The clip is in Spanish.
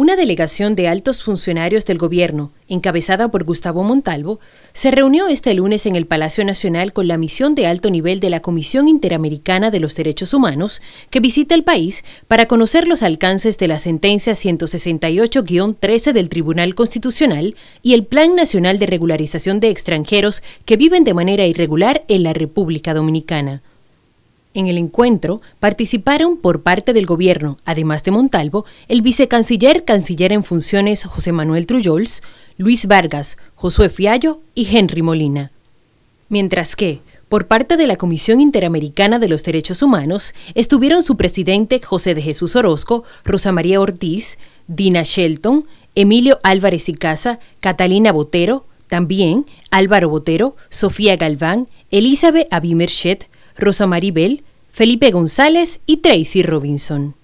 Una delegación de altos funcionarios del gobierno, encabezada por Gustavo Montalvo, se reunió este lunes en el Palacio Nacional con la misión de alto nivel de la Comisión Interamericana de los Derechos Humanos, que visita el país para conocer los alcances de la sentencia 168-13 del Tribunal Constitucional y el Plan Nacional de Regularización de Extranjeros que viven de manera irregular en la República Dominicana. En el encuentro participaron por parte del gobierno, además de Montalvo, el vicecanciller canciller en funciones José Manuel Trujols, Luis Vargas, Josué Fiallo y Henry Molina. Mientras que, por parte de la Comisión Interamericana de los Derechos Humanos, estuvieron su presidente José de Jesús Orozco, Rosa María Ortiz, Dina Shelton, Emilio Álvarez y Casa, Catalina Botero, también Álvaro Botero, Sofía Galván, Elizabeth Abimerchet, Rosa Maribel, Felipe González y Tracy Robinson.